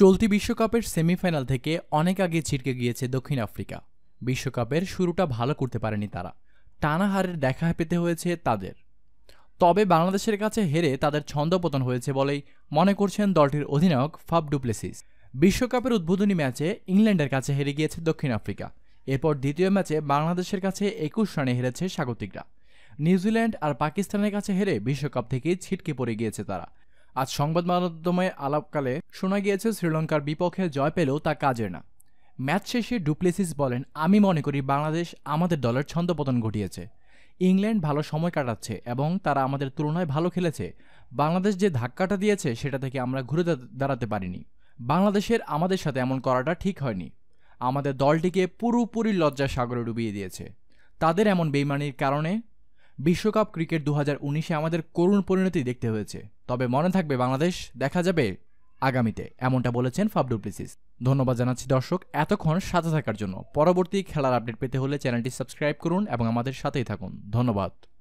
চলতি বিশ্বকাপের সেমিফাইনাল থেকে অনেক আগে ছিটকে গিয়েছে দক্ষিণ আফ্রিকা বিশ্বকাপের শুরুটা ভালো করতে পারেনি তারা টানা হারের দেখা পেতে হয়েছে তাদের তবে বাংলাদেশের কাছে হেরে তাদের ছন্দপতন হয়েছে বলেই মনে করছেন দলটির অধিনায়ক ফাব ডুপ্লেসিস বিশ্বকাপের উদ্বোধনী ম্যাচে ইংল্যান্ডের কাছে হেরে গিয়েছে দক্ষিণ আফ্রিকা এরপর দ্বিতীয় ম্যাচে বাংলাদেশের কাছে একুশ রানে হেরেছে স্বাগতিকরা নিউজিল্যান্ড আর পাকিস্তানের কাছে হেরে বিশ্বকাপ থেকে ছিটকে পড়ে গিয়েছে তারা আজ সংবাদ মাধ্যমে আলাপকালে শোনা গিয়েছে শ্রীলঙ্কার বিপক্ষে জয় পেলেও তা কাজের না ম্যাচ শেষে ডুপ্লেসিস বলেন আমি মনে করি বাংলাদেশ আমাদের দলের ছন্দপতন ঘটিয়েছে ইংল্যান্ড ভালো সময় কাটাচ্ছে এবং তারা আমাদের তুলনায় ভালো খেলেছে বাংলাদেশ যে ধাক্কাটা দিয়েছে সেটা থেকে আমরা ঘুরে দাঁড়াতে পারিনি বাংলাদেশের আমাদের সাথে এমন করাটা ঠিক হয়নি আমাদের দলটিকে পুরোপুরি লজ্জা সাগরে ডুবিয়ে দিয়েছে তাদের এমন বেইমানির কারণে বিশ্বকাপ ক্রিকেট দু উনিশে আমাদের করুণ পরিণতি দেখতে হয়েছে তবে মনে থাকবে বাংলাদেশ দেখা যাবে আগামীতে এমনটা বলেছেন ফাবডু প্লিসিস ধন্যবাদ জানাচ্ছি দর্শক এতক্ষণ সাথে থাকার জন্য পরবর্তী খেলার আপডেট পেতে হলে চ্যানেলটি সাবস্ক্রাইব করুন এবং আমাদের সাথেই থাকুন ধন্যবাদ